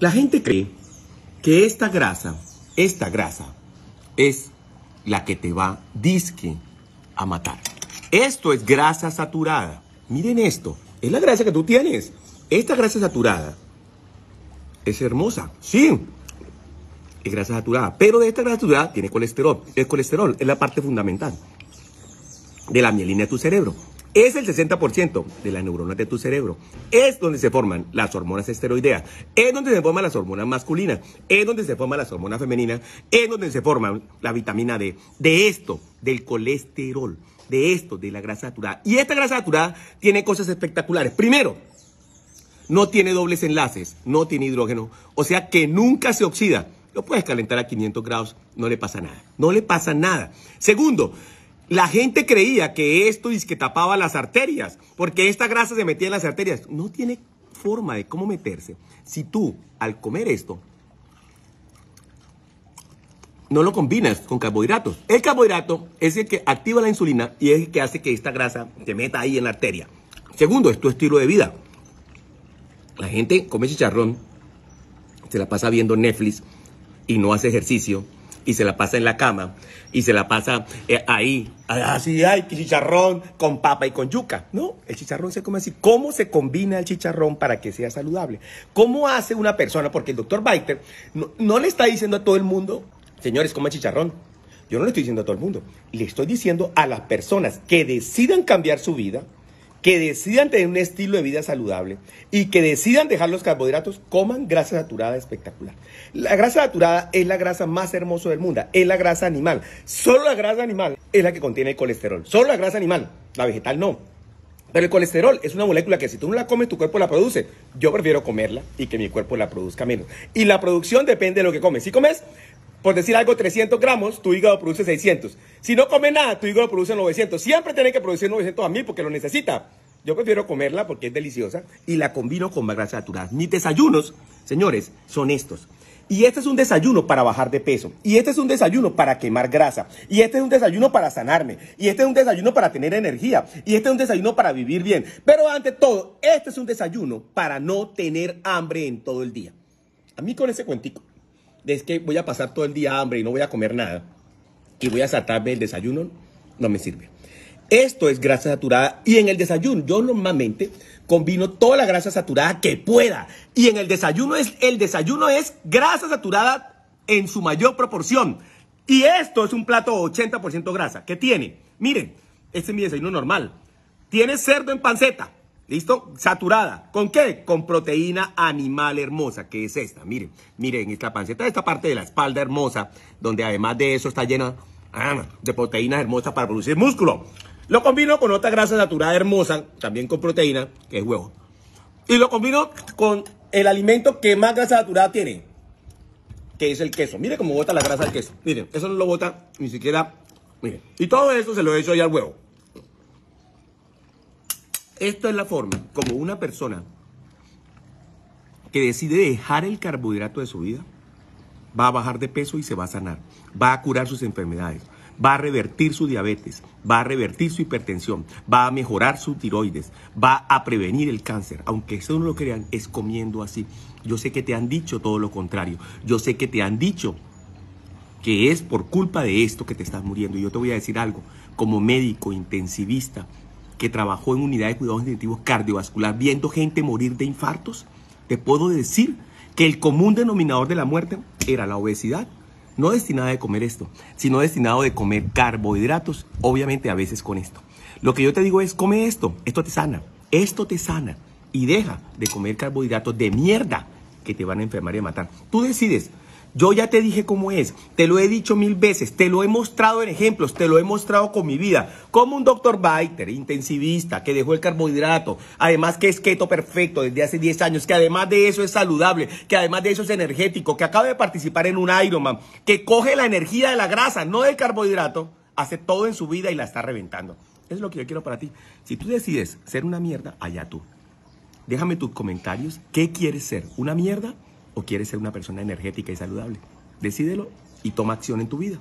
La gente cree que esta grasa, esta grasa, es la que te va disque a matar. Esto es grasa saturada. Miren esto. Es la grasa que tú tienes. Esta grasa saturada es hermosa. Sí. Es grasa saturada. Pero de esta grasa saturada tiene colesterol. El colesterol es la parte fundamental de la mielina de tu cerebro. Es el 60% de las neuronas de tu cerebro. Es donde se forman las hormonas esteroideas. Es donde se forman las hormonas masculinas. Es donde se forman las hormonas femeninas. Es donde se forma la vitamina D. De esto, del colesterol. De esto, de la grasa saturada. Y esta grasa saturada tiene cosas espectaculares. Primero, no tiene dobles enlaces, no tiene hidrógeno, o sea que nunca se oxida. Lo puedes calentar a 500 grados, no le pasa nada. No le pasa nada. Segundo, la gente creía que esto es que tapaba las arterias, porque esta grasa se metía en las arterias. No tiene forma de cómo meterse. Si tú, al comer esto, no lo combinas con carbohidratos. El carbohidrato es el que activa la insulina y es el que hace que esta grasa te meta ahí en la arteria. Segundo, es tu estilo de vida. La gente come chicharrón, se la pasa viendo Netflix y no hace ejercicio y se la pasa en la cama y se la pasa eh, ahí, así, hay chicharrón con papa y con yuca. No, el chicharrón se come así. ¿Cómo se combina el chicharrón para que sea saludable? ¿Cómo hace una persona? Porque el doctor Baiter no, le está diciendo a todo el mundo, señores, coman chicharrón. Yo no le estoy diciendo a todo el mundo, le estoy diciendo a las personas que decidan cambiar su vida, que decidan tener un estilo de vida saludable y que decidan dejar los carbohidratos, coman grasa saturada espectacular. La grasa saturada es la grasa más hermosa del mundo, es la grasa animal. Solo la grasa animal es la que contiene el colesterol. Solo la grasa animal, la vegetal no. Pero el colesterol es una molécula que si tú no la comes, tu cuerpo la produce. Yo prefiero comerla y que mi cuerpo la produzca menos. Y la producción depende de lo que comes. Si comes por decir algo, 300 gramos, tu hígado produce 600. Si no come nada, tu hígado produce 900. Siempre tiene que producir 900 a mí porque lo necesita. Yo prefiero comerla porque es deliciosa y la combino con más grasa saturada. Mis desayunos, señores, son estos. Y este es un desayuno para bajar de peso. Y este es un desayuno para quemar grasa. Y este es un desayuno para sanarme. Y este es un desayuno para tener energía. Y este es un desayuno para vivir bien. Pero ante todo, este es un desayuno para no tener hambre en todo el día. A mí con ese cuentico es que voy a pasar todo el día hambre y no voy a comer nada y voy a saltarme el desayuno, no me sirve. Esto es grasa saturada y en el desayuno yo normalmente combino toda la grasa saturada que pueda y en el desayuno es el desayuno es grasa saturada en su mayor proporción. Y esto es un plato 80% grasa. ¿Qué tiene? Miren, este es mi desayuno normal. Tiene cerdo en panceta, ¿Listo? Saturada. ¿Con qué? Con proteína animal hermosa, que es esta. Miren, miren esta panceta, esta parte de la espalda hermosa, donde además de eso está llena ah, de proteínas hermosas para producir músculo. Lo combino con otra grasa saturada hermosa, también con proteína, que es huevo. Y lo combino con el alimento que más grasa saturada tiene, que es el queso. Miren cómo bota la grasa del queso. Miren, eso no lo bota ni siquiera. Miren. Y todo eso se lo he hecho ya al huevo. Esta es la forma como una persona que decide dejar el carbohidrato de su vida va a bajar de peso y se va a sanar, va a curar sus enfermedades, va a revertir su diabetes, va a revertir su hipertensión, va a mejorar su tiroides, va a prevenir el cáncer. Aunque eso no lo crean, es comiendo así. Yo sé que te han dicho todo lo contrario. Yo sé que te han dicho que es por culpa de esto que te estás muriendo. Y yo te voy a decir algo, como médico intensivista, que trabajó en unidad de cuidados intensivos cardiovascular viendo gente morir de infartos, te puedo decir que el común denominador de la muerte era la obesidad. No destinada de comer esto, sino destinado de comer carbohidratos, obviamente a veces con esto. Lo que yo te digo es, come esto, esto te sana, esto te sana y deja de comer carbohidratos de mierda que te van a enfermar y a matar. Tú decides yo ya te dije cómo es, te lo he dicho mil veces, te lo he mostrado en ejemplos, te lo he mostrado con mi vida. Como un doctor Biter, intensivista, que dejó el carbohidrato, además que es keto perfecto desde hace 10 años, que además de eso es saludable, que además de eso es energético, que acaba de participar en un Ironman, que coge la energía de la grasa, no del carbohidrato, hace todo en su vida y la está reventando. es lo que yo quiero para ti. Si tú decides ser una mierda, allá tú. Déjame tus comentarios. ¿Qué quieres ser? ¿Una mierda? o quieres ser una persona energética y saludable. Decídelo y toma acción en tu vida.